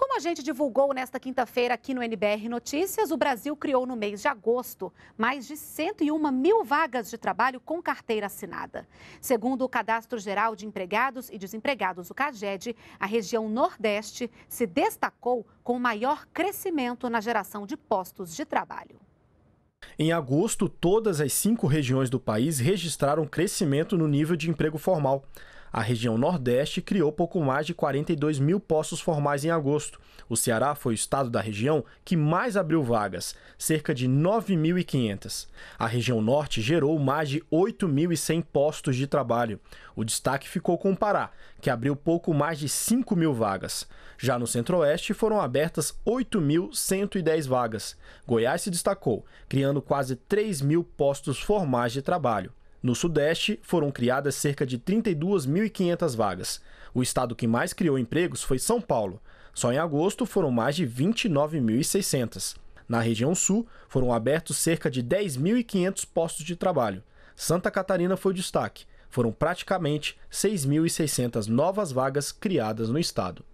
Como a gente divulgou nesta quinta-feira aqui no NBR Notícias, o Brasil criou no mês de agosto mais de 101 mil vagas de trabalho com carteira assinada. Segundo o Cadastro Geral de Empregados e Desempregados, o CAGED, a região Nordeste se destacou com maior crescimento na geração de postos de trabalho. Em agosto, todas as cinco regiões do país registraram crescimento no nível de emprego formal. A região Nordeste criou pouco mais de 42 mil postos formais em agosto. O Ceará foi o estado da região que mais abriu vagas, cerca de 9.500. A região Norte gerou mais de 8.100 postos de trabalho. O destaque ficou com o Pará, que abriu pouco mais de 5 mil vagas. Já no Centro-Oeste foram abertas 8.110 vagas. Goiás se destacou, criando quase 3 mil postos formais de trabalho. No Sudeste, foram criadas cerca de 32.500 vagas. O estado que mais criou empregos foi São Paulo. Só em agosto foram mais de 29.600. Na região Sul, foram abertos cerca de 10.500 postos de trabalho. Santa Catarina foi o destaque. Foram praticamente 6.600 novas vagas criadas no estado.